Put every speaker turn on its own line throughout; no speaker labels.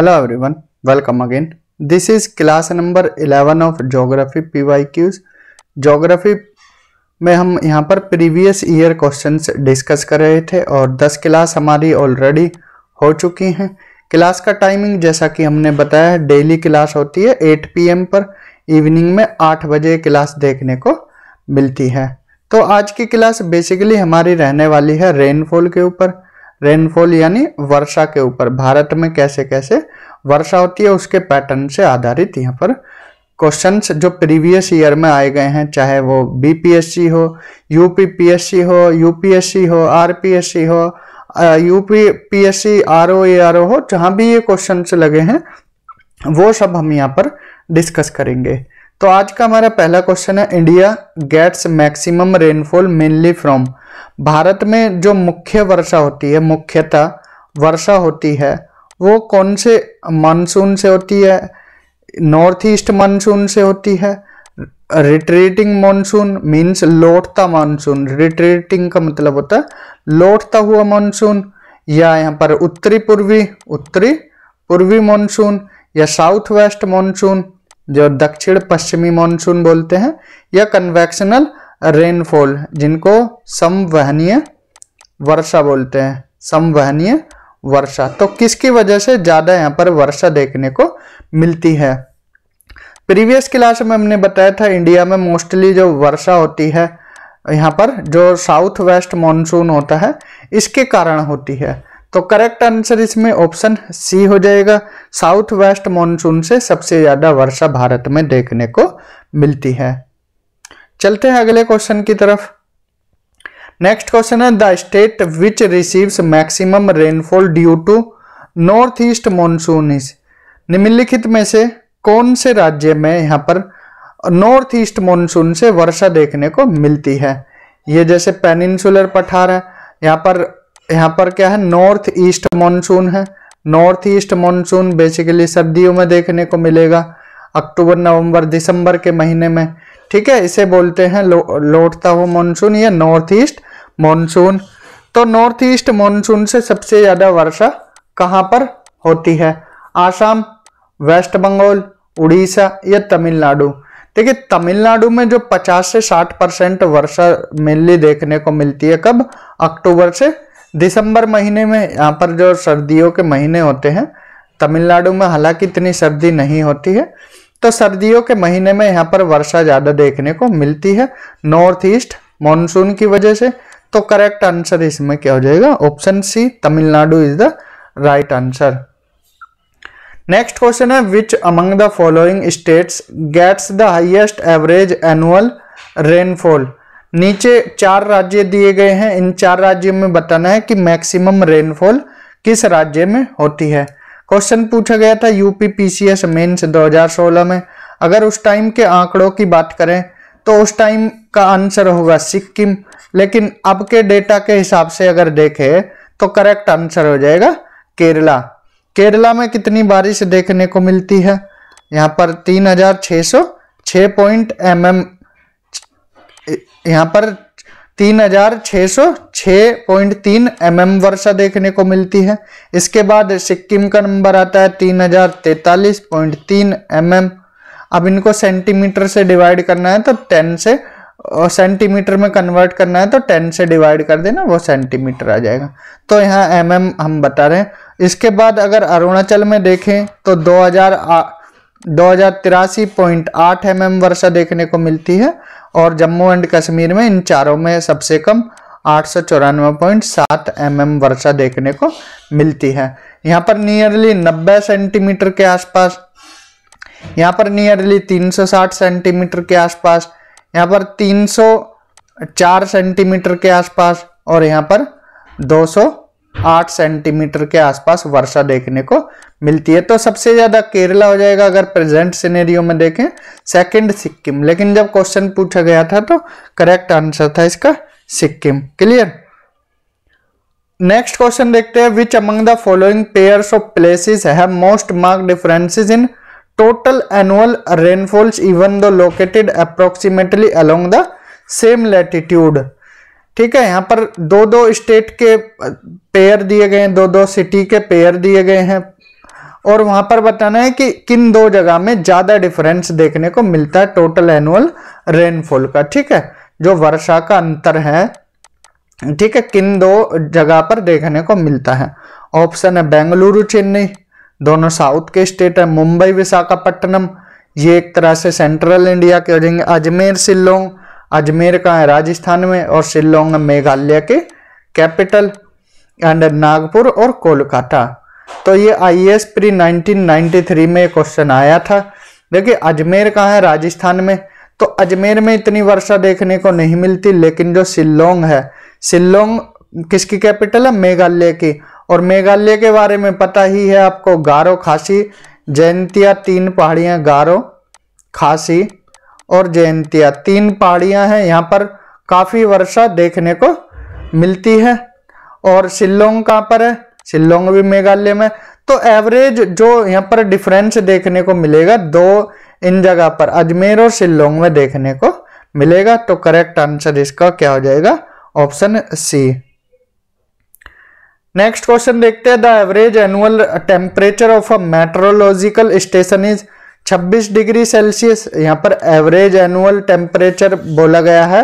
hello everyone welcome again this is class number 11 of geography PYQs geography में हम यहाँ पर प्रीवियस ईयर क्वेश्चंस डिस्कस कर रहे थे और 10 क्लास हमारी ऑलरेडी हो चुकी हैं क्लास का टाइमिंग जैसा कि हमने बताया डेली क्लास होती है 8 पीएम पर इवनिंग में 8 बजे क्लास देखने को मिलती है तो आज की क्लास बेसिकली हमारी रहने वाली है रेनफॉल के ऊपर रेनफॉल यानी वर्षा के ऊपर भारत में कैसे कैसे वर्षा होती है उसके पैटर्न से आधारित यहाँ पर क्वेश्चंस जो प्रीवियस ईयर में आए गए हैं चाहे वो बीपीएससी हो यूपीपीएससी हो यूपीएससी हो आरपीएससी हो ओ ए आर ओ हो जहाँ भी ये क्वेश्चन लगे हैं वो सब हम यहाँ पर डिस्कस करेंगे तो आज का हमारा पहला क्वेश्चन है India gets maximum rainfall mainly from Bharat में जो मुख्य वर्षा होती है मुख्यतः वर्षा होती है वो कौन से मानसून से होती है नॉर्थ ईस्ट मानसून से होती है रिट्रीटिंग मानसून मीन्स लौटता मानसून रिट्रीटिंग का मतलब होता है लौटता हुआ मानसून या यहाँ पर उत्तरी पूर्वी उत्तरी पूर्वी मानसून या साउथ वेस्ट मानसून जो दक्षिण पश्चिमी मानसून बोलते हैं या कन्वेक्शनल रेनफॉल जिनको समवहनीय वर्षा बोलते हैं समवहनीय वर्षा तो किसकी वजह से ज़्यादा यहाँ पर वर्षा देखने को मिलती है प्रीवियस क्लास में हमने बताया था इंडिया में मोस्टली जो वर्षा होती है यहाँ पर जो साउथ वेस्ट मानसून होता है इसके कारण होती है तो करेक्ट आंसर इसमें ऑप्शन सी हो जाएगा साउथ वेस्ट मानसून से सबसे ज्यादा वर्षा भारत में देखने को मिलती है चलते हैं अगले क्वेश्चन की तरफ नेक्स्ट क्वेश्चन है the state which receives maximum rainfall due to north east monsoon is निम्नलिखित में से कौन से राज्य में यहाँ पर नॉर्थ ईस्ट मानसून से वर्षा देखने को मिलती है ये जैसे पेनिनसुलर पठार है यहाँ पर यहाँ पर क्या है नॉर्थ ईस्ट मानसून है नॉर्थ ईस्ट मानसून बेसिकली सर्दियों में देखने को मिलेगा अक्टूबर नवंबर दिसंबर के महीने में ठीक है इसे बोलते हैं लो, लौटता हुआ मानसून या नॉर्थ ईस्ट मानसून तो नॉर्थ ईस्ट मानसून से सबसे ज़्यादा वर्षा कहाँ पर होती है आसाम वेस्ट बंगाल उड़ीसा या तमिलनाडु देखिए तमिलनाडु में जो 50 से 60 परसेंट वर्षा मेनली देखने को मिलती है कब अक्टूबर से दिसंबर महीने में यहाँ पर जो सर्दियों के महीने होते हैं तमिलनाडु में हालांकि इतनी सर्दी नहीं होती है तो सर्दियों के महीने में यहाँ पर वर्षा ज़्यादा देखने को मिलती है नॉर्थ ईस्ट मानसून की वजह से तो करेक्ट आंसर इसमें क्या हो जाएगा option C Tamil Nadu is the right answer next question है which among the following states gets the highest average annual rainfall नीचे चार राज्य दिए गए हैं इन चार राज्यों में बताना है कि मैक्सिमम रेनफॉल किस राज्य में होती है क्वेश्चन पूछा गया था यूपी पीसीएस मेंस 2016 में अगर उस टाइम के आंकड़ों की बात करें तो उस टाइम का आंसर होगा सिक्किम लेकिन अब के डेटा के हिसाब से अगर देखें तो करेक्ट आंसर हो जाएगा केरला केरला में कितनी बारिश देखने को मिलती है यहाँ पर तीन हजार छः सौ छः पॉइंट एम एम यहाँ पर तीन हजार छः सौ छः पॉइंट तीन एम एम वर्षा देखने को मिलती है इसके बाद सिक्किम का नंबर आता है तीन हजार तैतालीस पॉइंट तीन एम एम अब इनको सेंटीमीटर से डिवाइड करना है तो टेन से और सेंटीमीटर में कन्वर्ट करना है तो टेन से डिवाइड कर देना वो सेंटीमीटर आ जाएगा तो यहाँ एम एम हम बता रहे हैं इसके बाद अगर अरुणाचल में देखें तो दो हजार दो हजार तिरासी पॉइंट आठ एम एम वर्षा देखने को मिलती है और जम्मू एंड कश्मीर में इन चारों में सबसे कम आठ सौ चौरानवे पॉइंट सात एम एम वर्षा देखने को मिलती है यहाँ पर नियरली नब्बे सेंटीमीटर के आसपास यहाँ पर नियरली 360 सेंटीमीटर के आसपास यहाँ पर 304 सेंटीमीटर के आसपास और यहाँ पर आठ सेंटीमीटर के आसपास वर्षा देखने को मिलती है तो सबसे ज़्यादा केरला हो जाएगा अगर प्रेजेंट सिनेरियो में देखें सेकंड सिक्किम लेकिन जब क्वेश्चन पूछा गया था तो करेक्ट आंसर था इसका सिक्किम क्लियर नेक्स्ट क्वेश्चन देखते हैं which among the following pairs of places है most marked differences in total annual rainfalls even though located approximately along the same latitude ठीक है यहाँ पर दो दो स्टेट के पेयर दिए गए हैं दो दो सिटी के पेयर दिए गए हैं और वहां पर बताना है कि किन दो जगह में ज्यादा डिफरेंस देखने को मिलता है टोटल एनुअल रेनफॉल का ठीक है जो वर्षा का अंतर है ठीक है किन दो जगह पर देखने को मिलता है ऑप्शन है बेंगलुरु चेन्नई दोनों साउथ के स्टेट है मुंबई विशाखापट्टनम ये एक तरह से सेंट्रल इंडिया के हो जाएंगे अजमेर सिल्लोंग अजमेर का है राजस्थान में और शिलोंग मेघालय के कैपिटल एंड नागपुर और कोलकाता तो ये आई एस प्री नाइनटीन में क्वेश्चन आया था देखिए अजमेर कहाँ है राजस्थान में तो अजमेर में इतनी वर्षा देखने को नहीं मिलती लेकिन जो शिलोंग है शिलोंग किसकी कैपिटल है मेघालय की और मेघालय के बारे में पता ही है आपको गारो खासी जयंतिया तीन पहाड़ियाँ गारो खासी और जयंतिया तीन पहाड़ियां हैं यहाँ पर काफ़ी वर्षा देखने को मिलती है और शिल्लोंग कहाँ पर है शिल्लोंग भी मेघालय में तो एवरेज जो यहाँ पर डिफरेंस देखने को मिलेगा दो इन जगह पर अजमेर और शिल्लोंग में देखने को मिलेगा तो करेक्ट आंसर इसका क्या हो जाएगा ऑप्शन सी नेक्स्ट क्वेश्चन देखते हैं the average annual temperature of a meteorological station is 26 degree Celsius यहाँ पर एवरेज एनुअल टेम्परेचर बोला गया है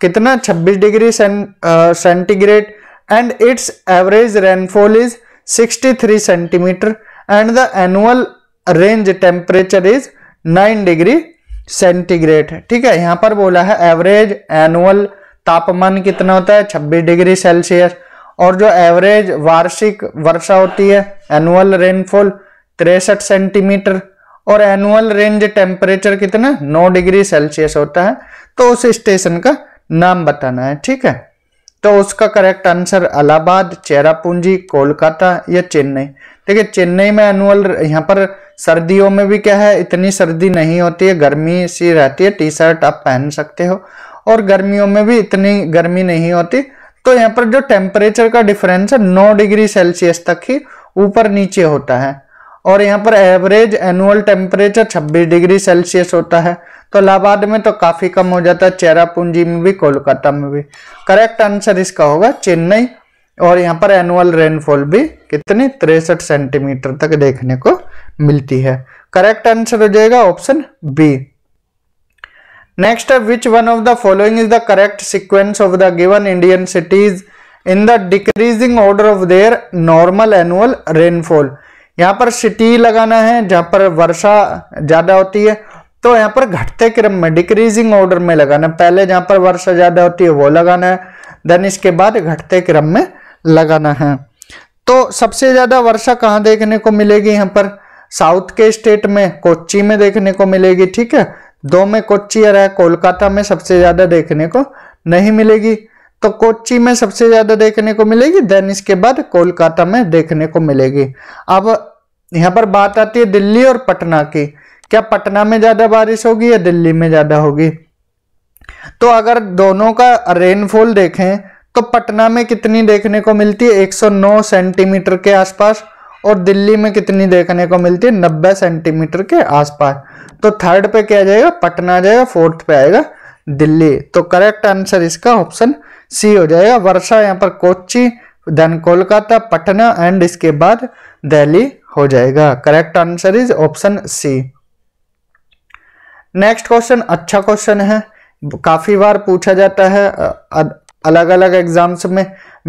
कितना 26 degree centigrade and its average rainfall is 63 centimetre and the annual range temperature is 9 degree centigrade ठीक है यहाँ पर बोला है एवरेज एनुअल तापमान कितना होता है 26 डिग्री सेल्सियस और जो एवरेज वार्षिक वर्षा होती है एनुअल रेनफॉल तिरसठ सेंटीमीटर और एनुअल रेंज टेम्परेचर कितना नौ डिग्री सेल्सियस होता है तो उस स्टेशन का नाम बताना है ठीक है तो उसका करेक्ट आंसर अलाहाबाद चेरापूंजी कोलकाता या चेन्नई देखिए चेन्नई में एनुअल यहाँ पर सर्दियों में भी क्या है इतनी सर्दी नहीं होती है गर्मी सी रहती है टी शर्ट आप पहन सकते हो और गर्मियों में भी इतनी गर्मी नहीं होती तो यहाँ पर जो टेम्परेचर का डिफरेंस है नौ डिग्री सेल्सियस तक ही ऊपर नीचे होता है और यहाँ पर average annual temperature 26 degree Celsius होता है तो इलाहाबाद में तो काफी कम हो जाता है चेरापूंजी में भी कोलकाता में भी करेक्ट आंसर इसका होगा चेन्नई और यहाँ पर एनुअल रेनफॉल भी कितनी तिरसठ सेंटीमीटर तक देखने को मिलती है करेक्ट आंसर हो जाएगा ऑप्शन बी नेक्स्ट है which one of the following is the correct sequence of the given Indian cities in the decreasing order of their normal annual rainfall यहाँ पर सिटी लगाना है जहाँ पर वर्षा ज़्यादा होती है तो यहाँ पर घटते क्रम में डिक्रीजिंग ऑर्डर में लगाना है पहले जहाँ पर वर्षा ज़्यादा होती है वो लगाना है देन इसके बाद घटते क्रम में लगाना है तो सबसे ज़्यादा वर्षा कहाँ देखने को मिलेगी यहाँ पर साउथ के स्टेट में कोच्ची में देखने को मिलेगी ठीक है दो में कोच्चि रहा कोलकाता में सबसे ज़्यादा देखने को नहीं मिलेगी तो कोच्चि में सबसे ज्यादा देखने को मिलेगी देन इसके बाद कोलकाता में देखने को मिलेगी अब यहाँ पर बात आती है दिल्ली और पटना की क्या पटना में ज्यादा बारिश होगी या दिल्ली में ज्यादा होगी तो अगर दोनों का रेनफॉल देखें तो पटना में कितनी देखने को मिलती है 109 सेंटीमीटर के आसपास और दिल्ली में कितनी देखने को मिलती है 90 सेंटीमीटर के आसपास तो थर्ड पे क्या जाएगा पटना जाएगा फोर्थ पे आएगा दिल्ली तो करेक्ट आंसर इसका ऑप्शन सी हो जाएगा वर्षा यहाँ पर कोची देन कोलकाता पटना एंड इसके बाद दिल्ली हो जाएगा correct answer is option C next question अच्छा क्वेश्चन है काफी बार पूछा जाता है अलग अलग एग्जाम्स में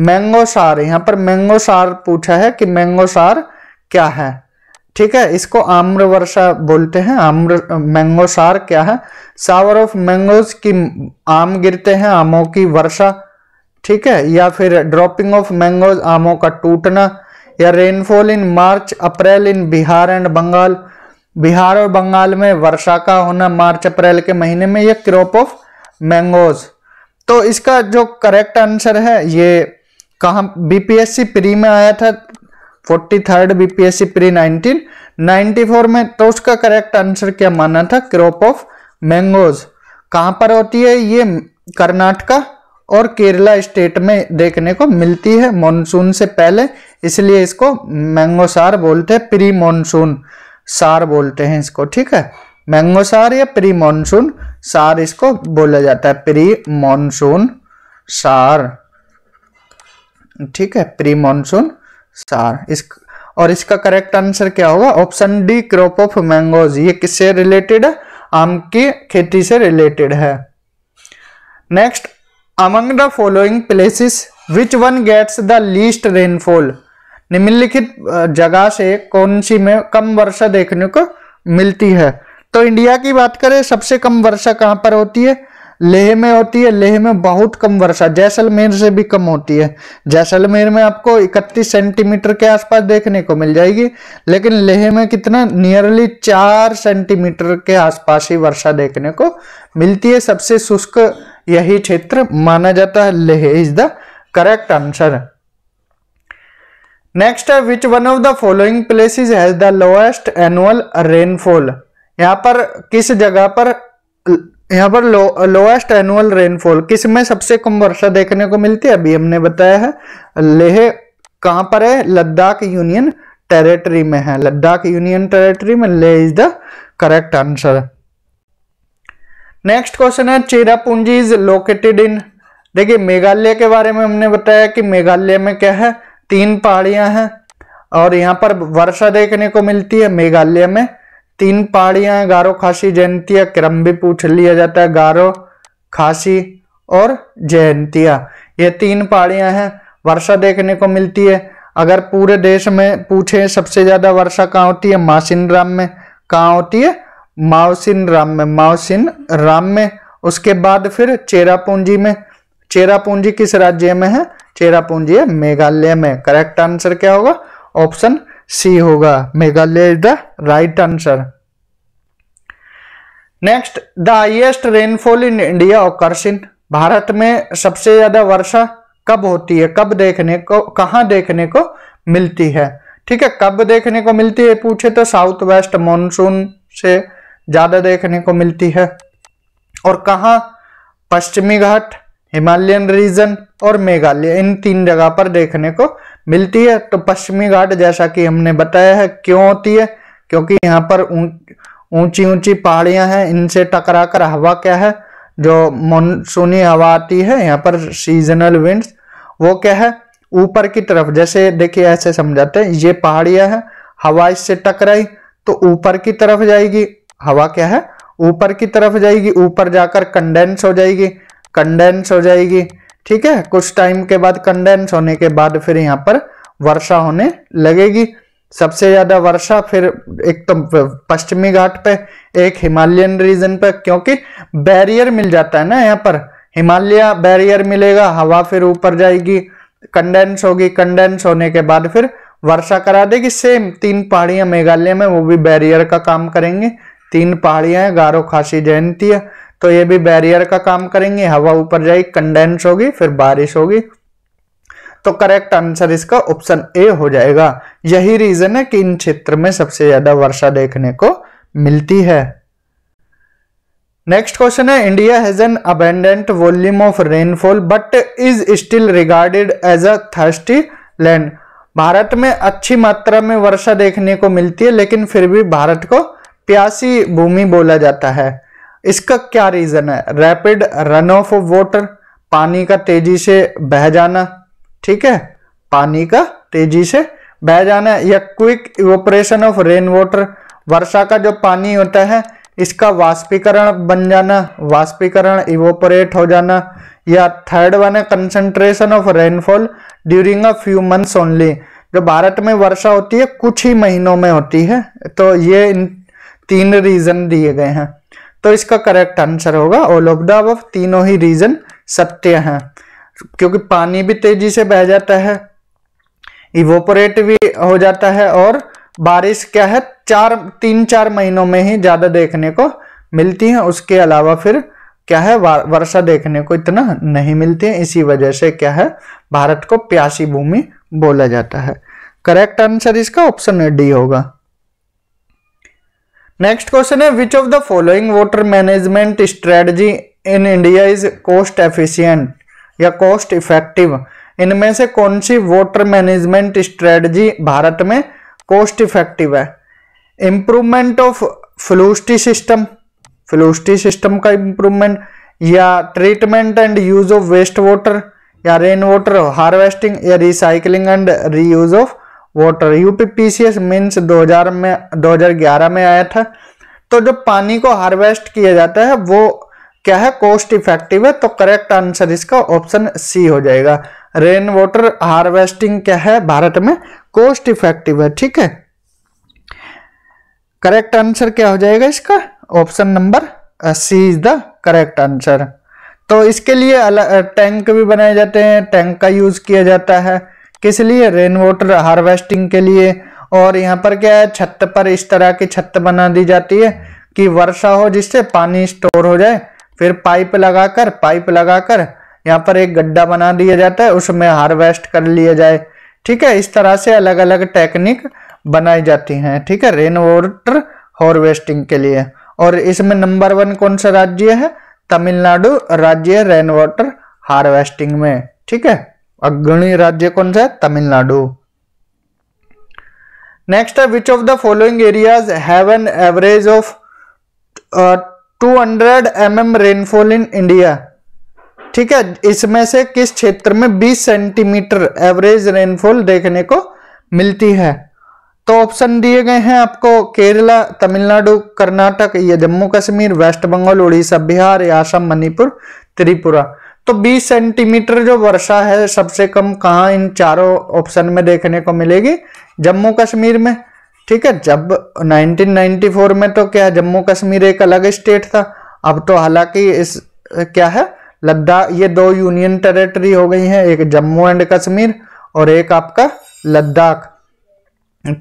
मैंगो सार यहाँ पर मैंगो सार पूछा है कि मैंगो सार क्या है ठीक है इसको आम्र वर्षा बोलते हैं आम्र मैंगो सार क्या है सावर ऑफ मैंगोज की आम गिरते हैं आमों की वर्षा ठीक है या फिर ड्रॉपिंग ऑफ मैंगोज आमों का टूटना या rainfall in March April in Bihar and Bengal Bihar और बंगाल में वर्षा का होना मार्च अप्रैल के महीने में यह क्रॉप ऑफ मैंगोज तो इसका जो करेक्ट आंसर है ये कहाँ बीपीएससी प्री में आया था forty third BPSC pre nineteen ninety four में तो उसका करेक्ट आंसर क्या माना था क्रॉप ऑफ मैंगोज कहाँ पर होती है ये कर्नाटका और केरला स्टेट में देखने को मिलती है मानसून से पहले इसलिए इसको मैंगोसार बोलते हैं प्री मानसून सार बोलते हैं इसको ठीक है मैंगोसार या प्री मानसून सार इसको बोला जाता है प्री मानसून सार ठीक है प्री मानसून सार इस और इसका करेक्ट आंसर क्या होगा option D crop of mangoes ये किससे रिलेटेड है आम की खेती से रिलेटेड है next among the following places which one gets the least rainfall निम्नलिखित जगह से कौन सी में कम वर्षा देखने को मिलती है तो इंडिया की बात करें सबसे कम वर्षा कहाँ पर होती है लेह में होती है लेह में बहुत कम वर्षा जैसलमेर से भी कम होती है जैसलमेर में आपको 31 सेंटीमीटर के आसपास देखने को मिल जाएगी लेकिन लेह में कितना नियरली चार सेंटीमीटर के आसपास ही वर्षा देखने को मिलती है सबसे शुष्क यही क्षेत्र माना जाता है Leh is the correct answer next है which one of the following places has the lowest annual rainfall यहाँ पर किस जगह पर यहाँ पर लोएस्ट एनुअल रेनफॉल किस में सबसे कम वर्षा देखने को मिलती है अभी हमने बताया है लेह कहाँ पर है लद्दाख यूनियन टेरिटरी में है लद्दाख यूनियन टेरिटरी में Leh is the correct answer next question है चेरा पूंजी इज लोकेटेड इन देखिए मेघालय के बारे में हमने बताया कि मेघालय में क्या है तीन पहाड़ियां हैं और यहाँ पर वर्षा देखने को मिलती है मेघालय में तीन पहाड़ियां हैं गारो खासी जयंतिया क्रम भी पूछ लिया जाता है गारो खासी और जयंतिया ये तीन पहाड़ियां हैं वर्षा देखने को मिलती है अगर पूरे देश में पूछे सबसे ज्यादा वर्षा कहाँ होती है मासिनराम में कहाँ होती है माओसिन राम में माओसिन राम में उसके बाद फिर चेरापूंजी में चेरापूंजी किस राज्य में है चेरापूंजी है मेघालय में करेक्ट आंसर क्या होगा ऑप्शन सी होगा Meghalaya is the right answer next the highest rainfall in India occurs Bharat में सबसे ज्यादा वर्षा कब होती है कब देखने को कहाँ देखने को मिलती है ठीक है कब देखने को मिलती है पूछे तो साउथ वेस्ट मानसून से ज़्यादा देखने को मिलती है और कहाँ पश्चिमी घाट हिमालयन रीजन और मेघालय इन तीन जगह पर देखने को मिलती है तो पश्चिमी घाट जैसा कि हमने बताया है क्यों होती है क्योंकि यहाँ पर ऊंची ऊंची पहाड़ियां हैं इनसे टकरा कर हवा क्या है जो मानसूनी हवा आती है यहाँ पर सीजनल विंड्स वो क्या है ऊपर की तरफ जैसे देखिए ऐसे समझाते हैं ये पहाड़ियां हैं हवा इससे टकराई तो ऊपर की तरफ जाएगी हवा क्या है ऊपर की तरफ जाएगी ऊपर जाकर कंडेंस हो जाएगी कंडेंस हो जाएगी ठीक है कुछ टाइम के बाद कंडेंस होने के बाद फिर यहाँ पर वर्षा होने लगेगी सबसे ज्यादा वर्षा फिर एक तो पश्चिमी घाट पे एक हिमालयन रीजन पे क्योंकि बैरियर मिल जाता है ना यहाँ पर हिमालय बैरियर मिलेगा हवा फिर ऊपर जाएगी कंडेंस होगी कंडेंस होने के बाद फिर वर्षा करा देगी सेम तीन पहाड़ियां मेघालय में वो भी बैरियर का काम करेंगे तीन पहाड़ियां हैं गारो खासी जयंती है तो ये भी बैरियर का काम करेंगे हवा ऊपर जाएगी कंडेंस होगी फिर बारिश होगी तो करेक्ट आंसर इसका ऑप्शन ए हो जाएगा यही रीजन है कि इन क्षेत्र में सबसे ज्यादा वर्षा देखने को मिलती है नेक्स्ट क्वेश्चन है India has an abundant volume of rainfall but is still regarded as a thirsty land Bharat में अच्छी मात्रा में वर्षा देखने को मिलती है लेकिन फिर भी भारत को प्यासी भूमि बोला जाता है इसका क्या रीज़न है rapid run off of water पानी का तेजी से बह जाना ठीक है पानी का तेजी से बह जाना या quick operation of rain water वर्षा का जो पानी होता है इसका वाष्पीकरण बन जाना वाष्पीकरण इवोपरेट हो जाना या थर्ड वन है concentration of rainfall during a few months only जो भारत में वर्षा होती है कुछ ही महीनों में होती है तो ये इन तीन रीजन दिए गए हैं तो इसका करेक्ट आंसर होगा ऑल ऑफ द तीनों ही रीजन सत्य हैं क्योंकि पानी भी तेजी से बह जाता है इवोपोरेट भी हो जाता है और बारिश क्या है चार तीन चार महीनों में ही ज़्यादा देखने को मिलती है उसके अलावा फिर क्या है वर्षा देखने को इतना नहीं मिलती है इसी वजह से क्या है भारत को प्यासी भूमि बोला जाता है करेक्ट आंसर इसका ऑप्शन डी होगा नेक्स्ट क्वेश्चन है which of the following water management strategy in India is cost efficient या कॉस्ट इफेक्टिव इनमें से कौन सी वाटर मैनेजमेंट स्ट्रेटजी भारत में कॉस्ट इफेक्टिव है इम्प्रूवमेंट ऑफ फ्लूस्टी सिस्टम फ्लूस्टी सिस्टम का इम्प्रूवमेंट या treatment and use of waste water या रेन वाटर हार्वेस्टिंग या recycling and reuse of water UP PCS दो 2000 में 2011 में आया था तो जो पानी को हार्वेस्ट किया जाता है वो क्या है कॉस्ट इफेक्टिव है तो करेक्ट आंसर इसका ऑप्शन सी हो जाएगा रेन वाटर हार्वेस्टिंग क्या है भारत में कॉस्ट इफेक्टिव है ठीक है करेक्ट आंसर क्या हो जाएगा इसका option number C is the correct answer तो इसके लिए अलग टैंक भी बनाए जाते हैं टैंक का यूज किया जाता है किस लिए रेन वाटर हार्वेस्टिंग के लिए और यहाँ पर क्या है छत पर इस तरह की छत बना दी जाती है कि वर्षा हो जिससे पानी स्टोर हो जाए फिर पाइप लगाकर पाइप लगाकर यहाँ पर एक गड्ढा बना दिया जाता है उसमें हार्वेस्ट कर लिया जाए ठीक है इस तरह से अलग अलग टेक्निक बनाई जाती हैं ठीक है रेन वाटर हार्वेस्टिंग के लिए और इसमें नंबर वन कौन सा राज्य है तमिलनाडु राज्य रेन वाटर हार्वेस्टिंग में ठीक है अग्रणी राज्य कौन सा है तमिलनाडु नेक्स्ट है which of the following areas have an average of 200 hundred M M rainfall in India ठीक है इसमें से किस क्षेत्र में 20 सेंटीमीटर एवरेज रेनफॉल देखने को मिलती है तो ऑप्शन दिए गए हैं आपको केरला तमिलनाडु कर्नाटक ये जम्मू कश्मीर वेस्ट बंगाल उड़ीसा बिहार आसाम मणिपुर त्रिपुरा तो 20 सेंटीमीटर जो वर्षा है सबसे कम कहाँ इन चारों ऑप्शन में देखने को मिलेगी जम्मू कश्मीर में ठीक है जब 1994 में तो क्या जम्मू कश्मीर एक अलग स्टेट था अब तो हालांकि इस क्या है लद्दाख ये दो यूनियन टेरिटरी हो गई हैं एक जम्मू एंड कश्मीर और एक आपका लद्दाख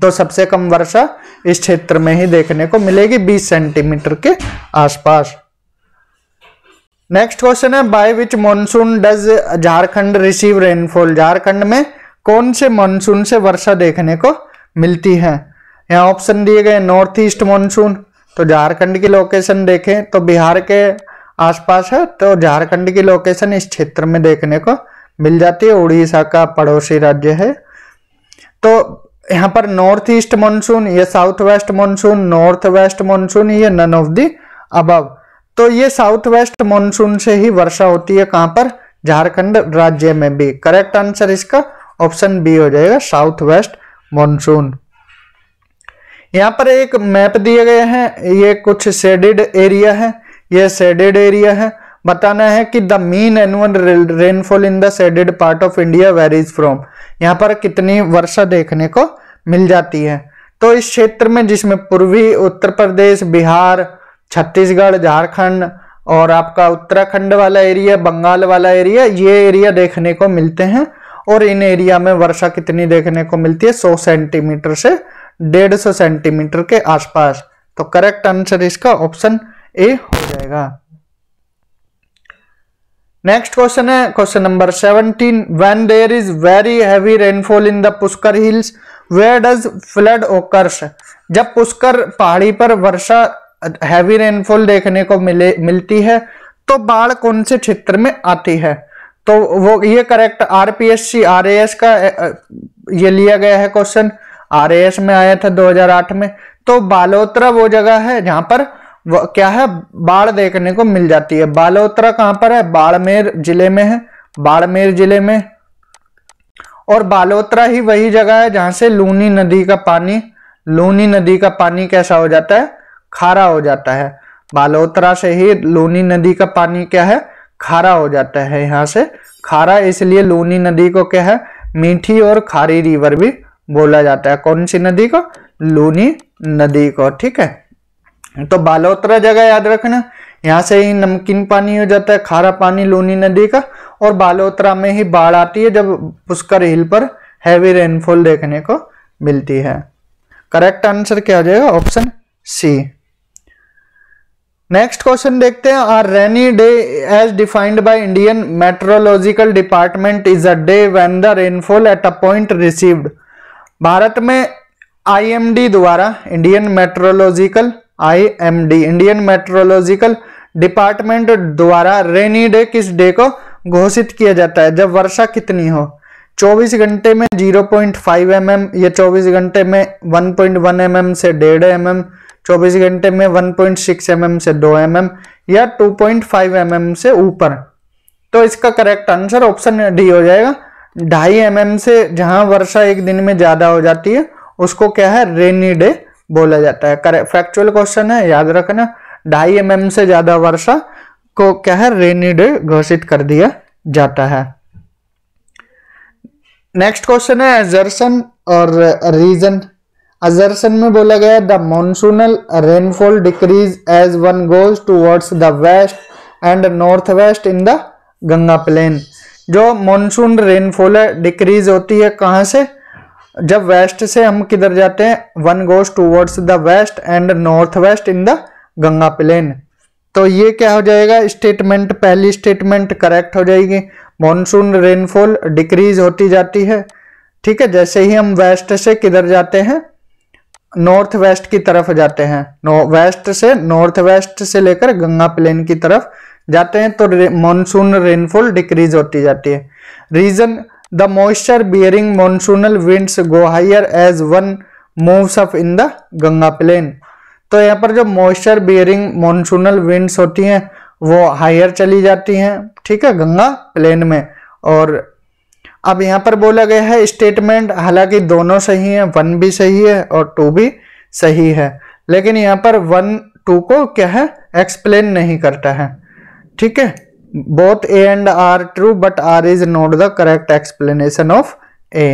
तो सबसे कम वर्षा इस क्षेत्र में ही देखने को मिलेगी 20 सेंटीमीटर के आसपास नेक्स्ट क्वेश्चन है by which monsoon does Jharkhand receive rainfall Jharkhand में कौन से मॉनसून से वर्षा देखने को मिलती है यहाँ ऑप्शन दिए गए नॉर्थ ईस्ट मॉनसून तो झारखंड की लोकेशन देखें तो बिहार के आसपास है तो झारखंड की लोकेशन इस क्षेत्र में देखने को मिल जाती है उड़ीसा का पड़ोसी राज्य है तो यहाँ पर नॉर्थ ईस्ट मानसून ये south west monsoon north west monsoon ये नन ऑफ दी अबव तो ये साउथ वेस्ट मानसून से ही वर्षा होती है कहां पर झारखंड राज्य में भी करेक्ट आंसर इसका ऑप्शन बी हो जाएगा साउथ वेस्ट मानसून यहाँ पर एक मैप दिए गए हैं ये कुछ शेडेड एरिया है ये शेडेड एरिया है बताना है कि the mean annual rainfall in the shaded part of India varies from यहाँ पर कितनी वर्षा देखने को मिल जाती है तो इस क्षेत्र में जिसमें पूर्वी उत्तर प्रदेश बिहार छत्तीसगढ़ झारखंड और आपका उत्तराखंड वाला एरिया बंगाल वाला एरिया ये एरिया देखने को मिलते हैं और इन एरिया में वर्षा कितनी देखने को मिलती है 100 सेंटीमीटर से 150 सेंटीमीटर के आसपास तो करेक्ट आंसर इसका ऑप्शन ए हो जाएगा नेक्स्ट क्वेश्चन है question number 17 when there is very heavy rainfall in the Pushkar hills where does flood occurs जब पुष्कर पहाड़ी पर वर्षा हैवी रेनफॉल देखने को मिले मिलती है तो बाढ़ कौन से क्षेत्र में आती है तो वो ये करेक्ट आरपीएससी आरएएस का ये लिया गया है क्वेश्चन आरएएस में आया था 2008 में तो बालोत्रा वो जगह है जहां पर क्या है बाढ़ देखने को मिल जाती है बालोत्रा कहां पर है बाड़मेर जिले में है बाड़मेर जिले में और बालोत्रा ही वही जगह है जहां से लूनी नदी का पानी लूनी नदी का पानी कैसा हो जाता है खारा हो जाता है बालोतरा से ही लोनी नदी का पानी क्या है खारा हो जाता है यहाँ से खारा इसलिए लोनी नदी को क्या है मीठी और खारी रिवर भी बोला जाता है कौन सी नदी को लोनी नदी को ठीक है तो बालोतरा जगह याद रखना यहाँ से ही नमकीन पानी हो जाता है खारा पानी लोनी नदी का और बालोतरा में ही बाढ़ आती है जब पुष्कर हिल पर हैवी रेनफॉल देखने को मिलती है करेक्ट आंसर क्या हो जाएगा ऑप्शन सी नेक्स्ट क्वेश्चन देखते हैं R rainy day as defined by Indian meteorological department is a day when the rainfall at a point received Bharat में आईएमडी द्वारा Indian meteorological IMD Indian meteorological department द्वारा rainy day किस day को घोषित किया जाता है जब वर्षा कितनी हो 24 घंटे में 0.5 पॉइंट mm या 24 घंटे में 1.1 पॉइंट mm से डेढ़ एम mm, 24 घंटे में 1.6 पॉइंट mm से 2 mm या 2.5 पॉइंट mm से ऊपर तो इसका करेक्ट आंसर ऑप्शन डी हो जाएगा ढाई एम से जहां वर्षा एक दिन में ज्यादा हो जाती है उसको क्या है रेनी डे बोला जाता है करेक्ट फैक्चुअल क्वेश्चन है याद रखना ढाई एम से ज्यादा वर्षा को क्या है रेनी डे घोषित कर दिया जाता है नेक्स्ट क्वेश्चन है जर्सन और रीजन अजर्सन में बोला गया the monsoonal rainfall decrease as one goes towards the west and north west in the Ganga plain जो मॉनसून रेनफॉल है डिक्रीज होती है कहाँ से जब वेस्ट से हम किधर जाते हैं one goes towards the west and north west in the Ganga plain तो ये क्या हो जाएगा स्टेटमेंट पहली स्टेटमेंट करेक्ट हो जाएगी मॉनसून रेनफॉल डिक्रीज होती जाती है ठीक है जैसे ही हम वेस्ट से किधर जाते हैं नॉर्थ वेस्ट की तरफ जाते हैं वेस्ट से नॉर्थ वेस्ट से लेकर गंगा प्लेन की तरफ जाते हैं तो रे, मॉनसून रेनफॉल डिक्रीज होती जाती है reason the moisture bearing monsoonal winds go higher as one moves up in the Ganga plain तो यहाँ पर जो मॉइस्चर बियरिंग मॉनसूनल विंड्स होती हैं वो हायर चली जाती हैं ठीक है गंगा प्लेन में और अब यहाँ पर बोला गया है स्टेटमेंट हालांकि दोनों सही है वन भी सही है और टू भी सही है लेकिन यहाँ पर वन टू को क्या है एक्सप्लेन नहीं करता है ठीक है both A and R true but R is not the correct explanation of A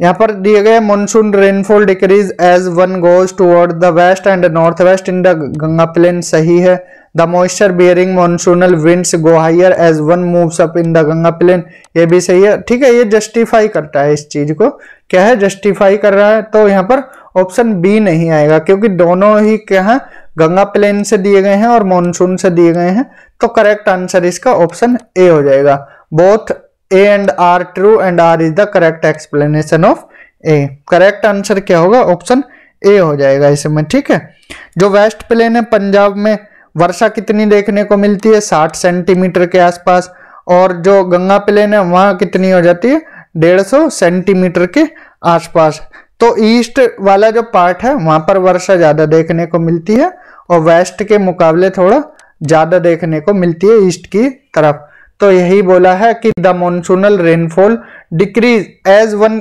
यहाँ पर दिए गए monsoon rainfall decrease as one goes toward the west and north west in the Ganga plain सही है the moisture bearing monsoonal winds go higher as one move up in the Ganga plain ये भी सही है ठीक है ये जस्टिफाई करता है इस चीज को क्या है जस्टिफाई कर रहा है तो यहाँ पर ऑप्शन बी नहीं आएगा क्योंकि दोनों ही क्या है गंगा प्लेन से दिए गए हैं और मॉनसून से दिए गए हैं तो करेक्ट आंसर इसका ऑप्शन ए हो जाएगा both A and R true and R is the correct explanation of A correct answer क्या होगा ऑप्शन ए हो जाएगा इसमें ठीक है जो वेस्ट प्लेन है पंजाब में वर्षा कितनी देखने को मिलती है साठ सेंटीमीटर के आसपास और जो गंगा प्लेन है वहाँ कितनी हो जाती है डेढ़ सौ सेंटीमीटर के आसपास तो ईस्ट वाला जो पार्ट है वहाँ पर वर्षा ज़्यादा देखने को मिलती है और वेस्ट के मुकाबले थोड़ा ज़्यादा देखने को मिलती है ईस्ट की तरफ तो यही बोला है कि the monsoonal rainfall decrease as one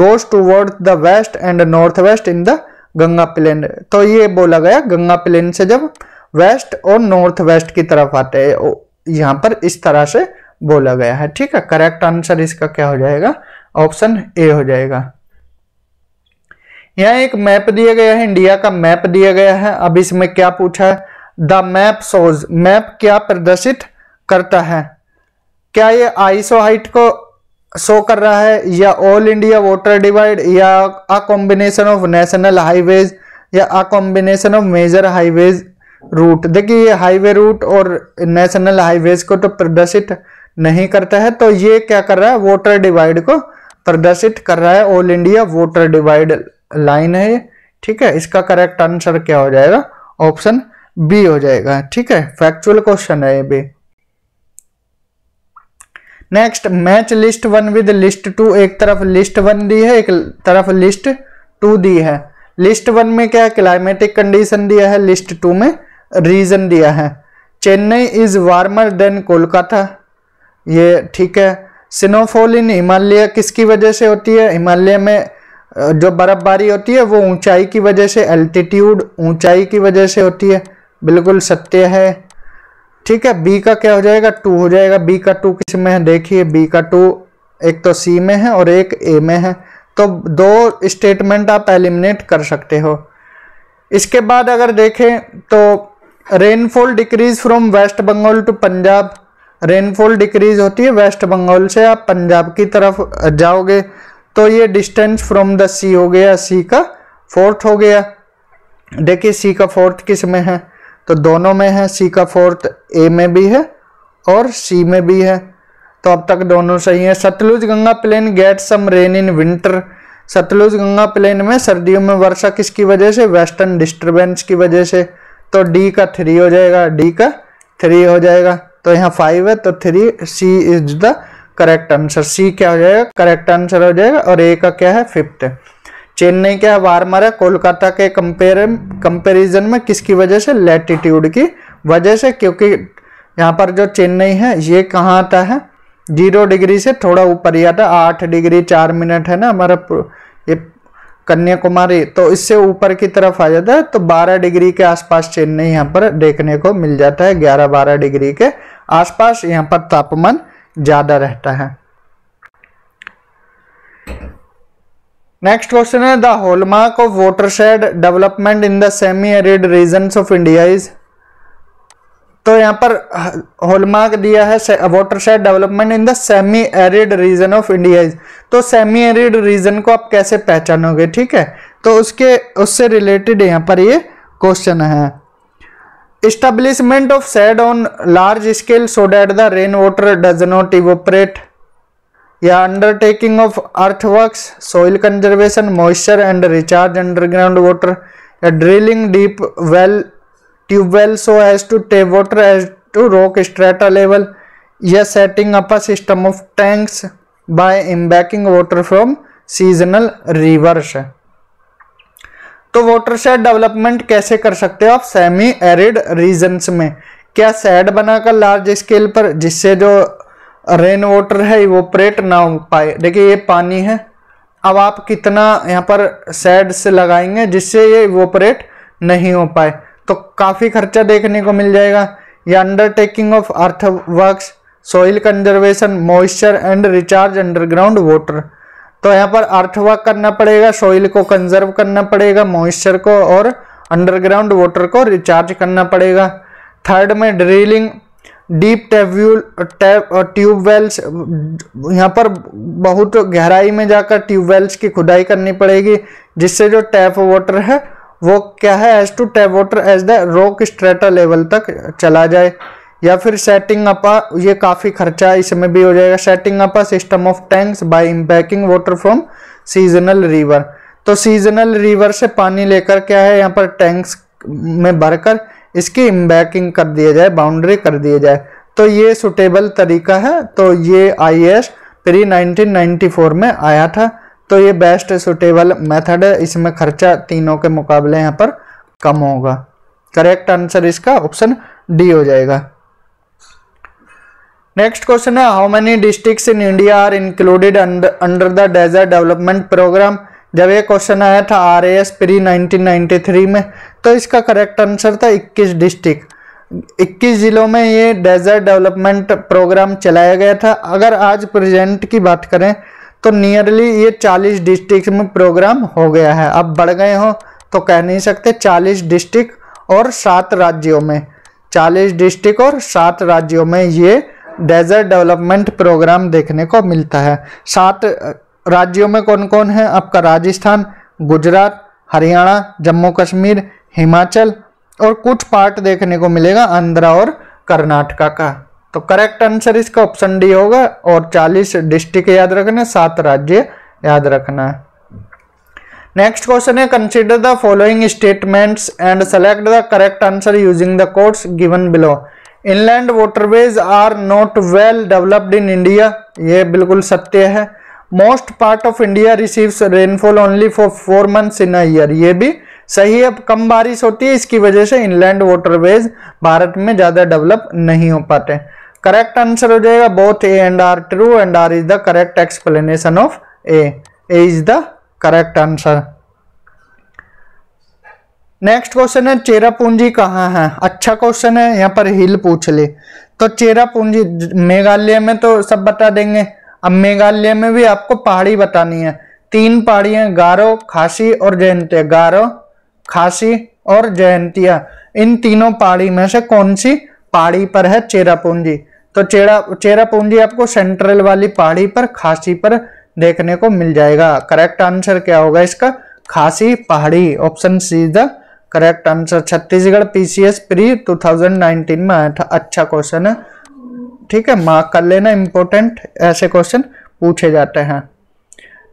goes toward the west and north west in the Ganga plain तो ये बोला गया गंगा प्लेन से जब वेस्ट और नॉर्थ वेस्ट की तरफ आते हैं यहाँ पर इस तरह से बोला गया है ठीक है करेक्ट आंसर इसका क्या हो जाएगा ऑप्शन ए हो जाएगा यहाँ एक मैप दिया गया है इंडिया का मैप दिया गया है अब इसमें क्या पूछा है द मैप शोज मैप क्या प्रदर्शित करता है क्या ये आईसो हाइट को शो कर रहा है या ऑल इंडिया वाटर डिवाइड या a combination of national highways या a combination of major highways route देखिए ये हाईवे रूट और नेशनल हाईवेज को तो प्रदर्शित नहीं करता है तो ये क्या कर रहा है वोटर डिवाइड को प्रदर्शित कर रहा है all India voter divide line है ठीक है इसका करेक्ट आंसर क्या हो जाएगा ऑप्शन बी हो जाएगा ठीक है फैक्चुअल क्वेश्चन है ये भी next match list one with list two एक तरफ लिस्ट वन दी है एक तरफ लिस्ट टू दी है लिस्ट वन में क्या क्लाइमेटिक कंडीशन दिया है लिस्ट टू में रीज़न दिया है Chennai is warmer than Kolkata ये ठीक है स्नोफॉल इन हिमालय किसकी वजह से होती है हिमालय में जो बर्फ़बारी होती है वो ऊंचाई की वजह से एल्टीट्यूड ऊंचाई की वजह से होती है बिल्कुल सत्य है ठीक है बी का क्या हो जाएगा टू हो जाएगा बी का टू किस में है देखिए बी का टू एक तो सी में है और एक ए में है तो दो स्टेटमेंट आप एलिमिनेट कर सकते हो इसके बाद अगर देखें तो rainfall decrease from west Bengal to Punjab rainfall decrease होती है वेस्ट बंगाल से आप पंजाब की तरफ जाओगे तो ये डिस्टेंस फ्रॉम द सी हो गया सी का फोर्थ हो गया देखिए सी का फोर्थ किस में है तो दोनों में है सी का फोर्थ ए में भी है और सी में भी है तो अब तक दोनों सही है Sutlej Ganga plain get some rain in winter Sutlej Ganga plain में सर्दियों में वर्षा किसकी वजह से वेस्टर्न डिस्टर्बेंस की वजह से तो डी का थ्री हो जाएगा डी का थ्री हो जाएगा तो यहाँ फाइव है तो three C is the correct answer C क्या हो जाएगा करेक्ट आंसर हो जाएगा और ए का क्या है फिफ्थ चेन्नई क्या वार्मर है कोलकाता के कंपेयर कंपेरिजन में किसकी वजह से लैटिट्यूड की वजह से क्योंकि यहाँ पर जो चेन्नई है ये कहाँ आता है जीरो डिग्री से थोड़ा ऊपर ही आता है आठ डिग्री चार मिनट है ना हमारा ये कन्याकुमारी तो इससे ऊपर की तरफ आ जाता है तो 12 डिग्री के आसपास चेन्नई यहाँ पर देखने को मिल जाता है 11-12 डिग्री के आसपास यहाँ पर तापमान ज़्यादा रहता है नेक्स्ट क्वेश्चन है the hallmark of watershed development in the semi arid region of India is तो यहाँ पर होलमार्क दिया है watershed development in the semi arid region of India is तो सेमी एरिड रीजन को आप कैसे पहचानोगे ठीक है तो उसके उससे रिलेटेड यहाँ पर ये क्वेश्चन है establishment of sad on large scale so that the rain water does not evaporate या undertaking of earthworks soil conservation moisture and recharge underground water या drilling deep well tubewell so as to tap water as to rock strata level या setting up a system of tanks by embanking water from seasonal rivers तो watershed development कैसे कर सकते हो आप semi arid regions में क्या sad बनाकर लार्ज स्केल पर जिससे जो रेन वाटर है वो प्रेट ना हो पाए देखिए ये पानी है अब आप कितना यहाँ पर सैड से लगाएंगे जिससे ये वोपरेट नहीं हो पाए तो काफ़ी खर्चा देखने को मिल जाएगा या undertaking of earthworks soil conservation moisture and recharge underground water तो यहाँ पर अर्थवर्क करना पड़ेगा सॉइल को कंजर्व करना पड़ेगा मॉइस्चर को और अंडरग्राउंड वाटर को रिचार्ज करना पड़ेगा थर्ड में ड्रिलिंग डीप ट्यूब ट्यूबवेल्स यहाँ पर बहुत गहराई में जाकर ट्यूबवेल्स की खुदाई करनी पड़ेगी जिससे जो टैप वाटर है वो क्या है as to tap water as the rock strata level तक चला जाए या फिर सेटिंग अप ये काफ़ी खर्चा इसमें भी हो जाएगा setting up system of tanks by embanking water from seasonal river तो सीजनल रिवर से पानी लेकर क्या है यहाँ पर टैंक्स में भरकर इसकी इम्बैकिंग कर दिया जाए बाउंड्री कर दिया जाए तो ये सुटेबल तरीका है तो ये आई एस प्री फोर में आया था तो ये बेस्ट सुटेबल मेथड है इसमें खर्चा तीनों के मुकाबले यहाँ पर कम होगा करेक्ट आंसर इसका ऑप्शन डी हो जाएगा नेक्स्ट क्वेश्चन है how many district in India are included under the desert development programme जब ये क्वेश्चन आया था R A S pre three में तो इसका करेक्ट आंसर था 21 डिस्ट्रिक्ट 21 जिलों में ये डेजर्ट डेवलपमेंट प्रोग्राम चलाया गया था अगर आज प्रेजेंट की बात करें तो नियरली ये 40 डिस्ट्रिक्ट में प्रोग्राम हो गया है अब बढ़ गए हो तो कह नहीं सकते 40 डिस्ट्रिक्ट और सात राज्यों में 40 डिस्ट्रिक्ट और सात राज्यों में ये डेजर्ट डेवलपमेंट प्रोग्राम देखने को मिलता है सात राज्यों में कौन कौन है आपका राजस्थान गुजरात हरियाणा जम्मू कश्मीर हिमाचल और कुछ पार्ट देखने को मिलेगा आंध्रा और कर्नाटका का तो करेक्ट आंसर इसका ऑप्शन डी होगा और 40 डिस्ट्रिक्ट याद रखना सात राज्य याद रखना है नेक्स्ट क्वेश्चन है consider the following statements and select the correct answer using the codes given below inland waterways are not well developed in India ये बिल्कुल सत्य है most part of India receives rainfall only for four months in a year ये भी सही है कम बारिश होती है इसकी वजह से इनलैंड वाटरवेज भारत में ज़्यादा डेवलप नहीं हो पाते करेक्ट आंसर हो जाएगा both A and R true and R is the correct explanation of A A is the correct answer next question है चेरा पूंजी कहाँ है अच्छा क्वेश्चन है यहाँ पर हिल पूछ ले तो चेरापूंजी मेघालय में तो सब बता देंगे अब मेघालय में भी आपको पहाड़ी बतानी है तीन पहाड़ियाँ गारो खासी और जयंतिया गारो खासी और जयंतिया इन तीनों पहाड़ी में से कौन सी पहाड़ी पर है चेरापूंजी तो चेरा चेरापूंजी आपको सेंट्रल वाली पहाड़ी पर खासी पर देखने को मिल जाएगा करेक्ट आंसर क्या होगा इसका खासी पहाड़ी option C the correct answer Chhattisgarh PCS pre 2019 में आया था अच्छा क्वेश्चन है ठीक है मार्क कर लेना इंपॉर्टेंट ऐसे क्वेश्चन पूछे जाते हैं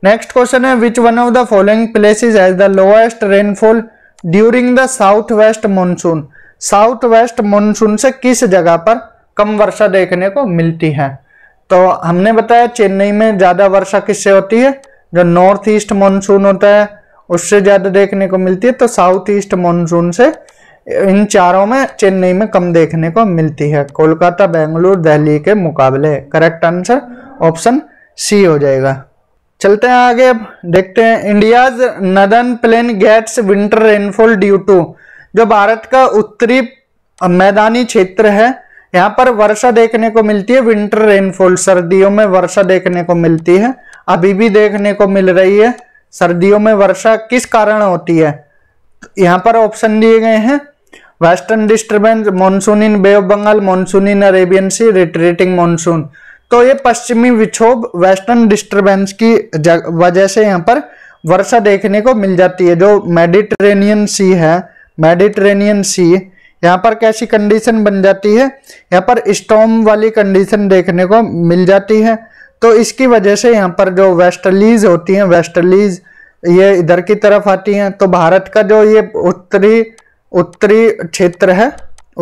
नेक्स्ट क्वेश्चन है which one of the following places as the lowest rainfall during the south west monsoon south west monsoon से किस जगह पर कम वर्षा देखने को मिलती है तो हमने बताया चेन्नई में ज़्यादा वर्षा किससे होती है जो नॉर्थ ईस्ट मानसून होता है उससे ज्यादा देखने को मिलती है तो साउथ ईस्ट मानसून से इन चारों में चेन्नई में कम देखने को मिलती है कोलकाता बेंगलुरु दिल्ली के मुकाबले करेक्ट आंसर ऑप्शन सी हो जाएगा चलते हैं आगे अब देखते हैं India's northern plain gets winter rainfall due to जो भारत का उत्तरी मैदानी क्षेत्र है यहाँ पर वर्षा देखने को मिलती है विंटर रेनफॉल सर्दियों में वर्षा देखने को मिलती है अभी भी देखने को मिल रही है सर्दियों में वर्षा किस कारण होती है यहाँ पर ऑप्शन दिए गए हैं western disturbance monsoon in Bay of Bengal monsoon in Arabian Sea retreating monsoon तो ये पश्चिमी विक्षोभ वेस्टर्न डिस्टर्बेंस की वजह से यहाँ पर वर्षा देखने को मिल जाती है जो मेडिट्रेनियन सी है मेडिट्रेनियन सी यहाँ पर कैसी कंडीशन बन जाती है यहाँ पर स्टॉम वाली कंडीशन देखने को मिल जाती है तो इसकी वजह से यहाँ पर जो वेस्टर्लीज होती हैं वेस्टर्लीज ये इधर की तरफ आती हैं तो भारत का जो ये उत्तरी उत्तरी क्षेत्र है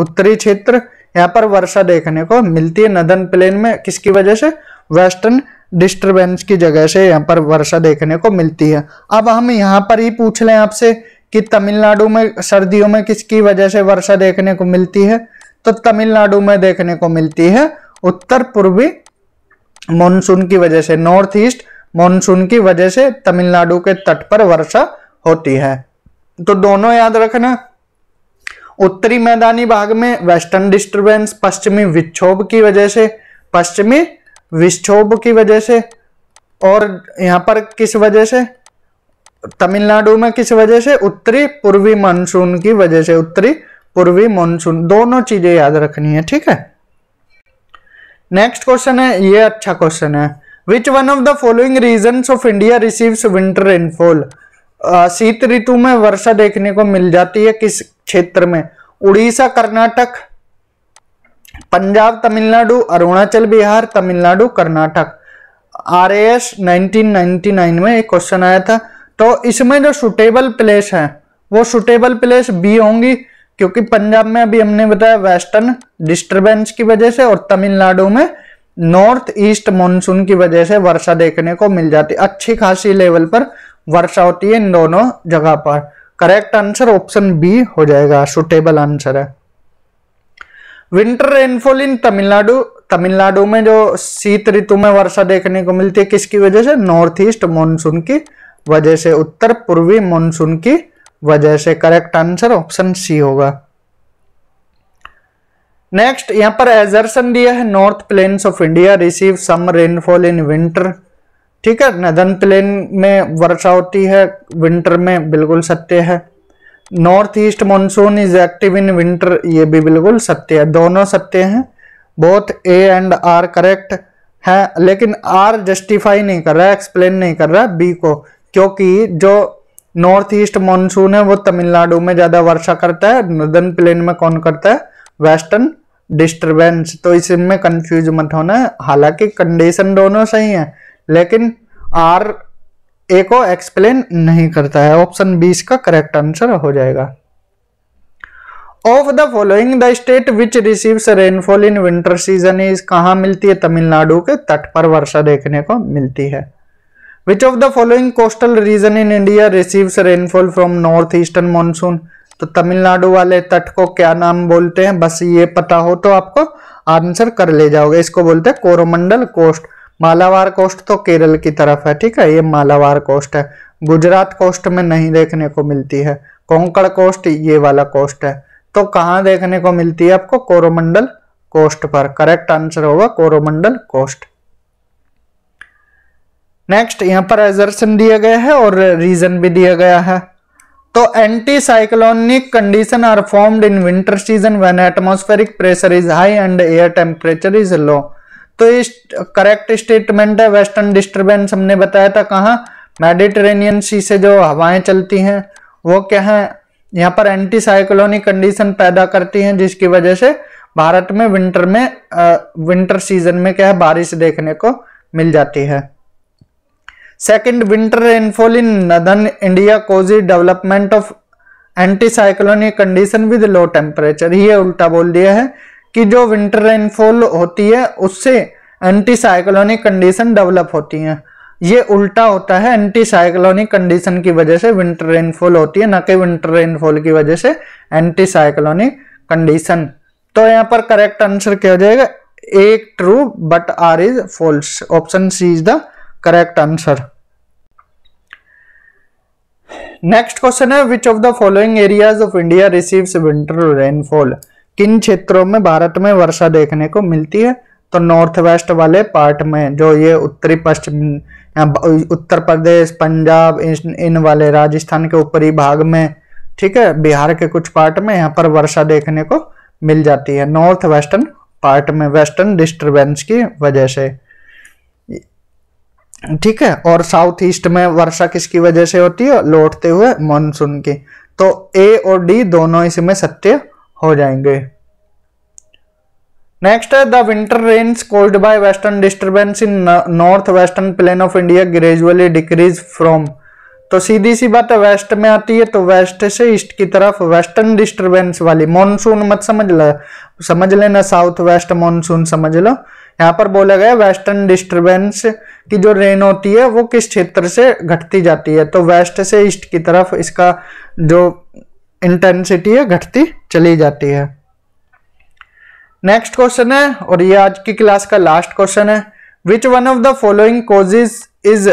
उत्तरी क्षेत्र यहाँ पर वर्षा देखने को मिलती है नदन प्लेन में किसकी वजह से वेस्टर्न डिस्टर्बेंस की जगह से यहाँ पर वर्षा देखने को मिलती है अब हम यहाँ पर ही पूछ लें आपसे कि तमिलनाडु में सर्दियों में किसकी वजह से वर्षा देखने को मिलती है तो तमिलनाडु में देखने को मिलती है उत्तर पूर्वी मानसून की वजह से नॉर्थ ईस्ट मानसून की वजह से तमिलनाडु के तट पर वर्षा होती है तो दोनों याद रखना उत्तरी मैदानी भाग में वेस्टर्न डिस्टर्बेंस पश्चिमी विक्षोभ की वजह से पश्चिमी विक्षोभ की वजह से और यहाँ पर किस वजह से तमिलनाडु में किस वजह से उत्तरी पूर्वी मानसून की वजह से उत्तरी पूर्वी मानसून दोनों चीजें याद रखनी है ठीक है नेक्स्ट क्वेश्चन है ये अच्छा क्वेश्चन है which one of the following region of India receives winter rainfall शीत ऋतु में वर्षा देखने को मिल जाती है किस क्षेत्र में Orissa Karnataka Punjab Tamil Nadu Arunachal Bihar Tamil Nadu Karnataka R S nineteen में एक क्वेश्चन आया था तो इसमें जो सुटेबल प्लेस है वो सुटेबल प्लेस बी होंगी क्योंकि पंजाब में अभी हमने बताया वेस्टर्न डिस्टरबेंस की वजह से और तमिलनाडु में नॉर्थ ईस्ट मॉनसून की वजह से वर्षा देखने को मिल जाती अच्छी खासी लेवल पर वर्षा होती है इन दोनों जगह पर करेक्ट आंसर ऑप्शन बी हो जाएगा सुटेबल आंसर है winter rainfall in Tamil Nadu Tamil Nadu में जो शीत ऋतु में वर्षा देखने को मिलती है किसकी वजह से नॉर्थ ईस्ट मॉनसून की वजह से उत्तर पूर्वी मॉनसून की वजह से करेक्ट आंसर ऑप्शन सी होगा नेक्स्ट यहां पर एजर्सन दिया है north plains of India receive some rainfall in winter ठीक है नदन प्लेन में वर्षा होती है विंटर में बिल्कुल सत्य है north east monsoon is active in winter ये भी बिल्कुल सत्य है दोनों सत्य हैं both A and R correct है लेकिन आर जस्टिफाई नहीं कर रहा है एक्सप्लेन नहीं कर रहा बी को क्योंकि जो नॉर्थ ईस्ट मानसून है वो तमिलनाडु में ज्यादा वर्षा करता है नदन प्लेन में कौन करता है वेस्टर्न डिस्टरबेंस तो इसमें कंफ्यूज मत होना हालांकि कंडीशन दोनों सही है लेकिन आर ए को एक्सप्लेन नहीं करता है ऑप्शन बीस का करेक्ट आंसर हो जाएगा of the following the state which receives rainfall in winter season is कहा मिलती है तमिलनाडु के तट पर वर्षा देखने को मिलती है which of the following coastal region in India receives rainfall from north eastern monsoon तो तमिलनाडु वाले तट को क्या नाम बोलते हैं बस ये पता हो तो आपको आंसर कर ले जाओगे इसको बोलते हैं कोरोमंडल कोस्ट मालावार कोस्ट तो केरल की तरफ है ठीक है ये मालावार कोस्ट है गुजरात कोस्ट में नहीं देखने को मिलती है कोंकण कोस्ट ये वाला कोस्ट है तो कहाँ देखने को मिलती है आपको कोरोमंडल कोस्ट पर करेक्ट आंसर होगा कोरोमंडल कोस्ट नेक्स्ट यहाँ पर एजर्सन दिया गया है और रीजन भी दिया गया है तो anti cyclonic condition are formed in winter season when atmospheric pressure is high and air temperature is low तो इस करेक्ट स्टेटमेंट है वेस्टर्न डिस्टर्बेंस हमने बताया था कहाँ मेडिटेरेनियन सी से जो हवाएं चलती हैं वो क्या है यहाँ पर एंटी साइक्लोनिक कंडीशन पैदा करती हैं जिसकी वजह से भारत में विंटर में आ, विंटर सीजन में क्या है बारिश देखने को मिल जाती है winter rainfall in northern India causes development of anti anticyclonic condition with low temperature ये उल्टा बोल दिया है कि जो विंटर रेनफॉल होती है उससे एंटीसाइक्लोनिक कंडीशन डेवलप होती हैं ये उल्टा होता है एंटीसाइक्लोनिक कंडीशन की वजह से विंटर रेनफॉल होती है ना कि विंटर रेनफॉल की वजह से एंटीसाइक्लोनिक कंडीशन तो यहाँ पर करेक्ट आंसर क्या हो जाएगा एक true but R is false option C is the correct answer next question है which of the following areas of India receives winter rainfall किन क्षेत्रों में भारत में वर्षा देखने को मिलती है तो नॉर्थ वेस्ट वाले पार्ट में जो ये उत्तरी पश्चिम उत्तर प्रदेश पंजाब इन वाले राजस्थान के ऊपरी भाग में ठीक है बिहार के कुछ पार्ट में यहाँ पर वर्षा देखने को मिल जाती है नॉर्थ वेस्टर्न पार्ट में वेस्टर्न डिस्टर्बेंस की वजह से ठीक है और साउथ ईस्ट में वर्षा किसकी वजह से होती है लौटते हुए मानसून की तो ए और डी दोनों इसमें सत्य हो जाएंगे नेक्स्ट है the winter rains called by western disturbance in north western plain of India gradually decrease from तो सीधी सी बात है वेस्ट में आती है तो वेस्ट से ईस्ट की तरफ वेस्टर्न डिस्टरबेंस वाली मॉनसून मत समझ लो समझ लेना साउथ वेस्ट मॉनसून समझ लो यहाँ पर बोला गया वेस्टर्न डिस्टरबेंस कि जो रेन होती है वो किस क्षेत्र से घटती जाती है तो वेस्ट से ईस्ट की तरफ इसका जो इंटेंसिटी है घटती चली जाती है नेक्स्ट क्वेश्चन है और ये आज की क्लास का लास्ट क्वेश्चन है which one of the following causes is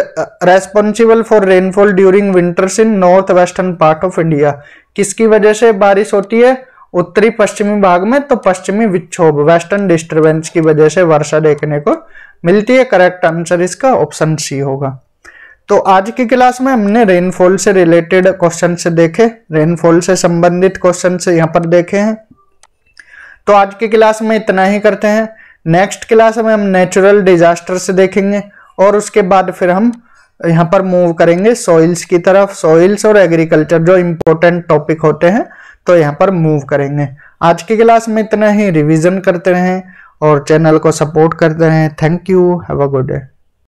responsible for rainfall during winters in north western part of India किसकी वजह से बारिश होती है उत्तरी पश्चिमी भाग में तो पश्चिमी विक्षोभ वेस्टर्न डिस्टर्बेंस की वजह से वर्षा देखने को मिलती है करेक्ट आंसर इसका ऑप्शन सी होगा तो आज की क्लास में हमने रेनफॉल से रिलेटेड क्वेश्चन से देखे रेनफॉल से संबंधित क्वेश्चन से यहाँ पर देखे हैं तो आज की क्लास में इतना ही करते हैं नेक्स्ट क्लास में हम नेचुरल डिजास्टर से देखेंगे और उसके बाद फिर हम यहाँ पर मूव करेंगे सॉइल्स की तरफ सॉइल्स और एग्रीकल्चर जो इम्पोर्टेंट टॉपिक होते हैं तो यहाँ पर मूव करेंगे आज की क्लास में इतना ही रिविजन करते रहें और चैनल को सपोर्ट करते रहें thank you have a good day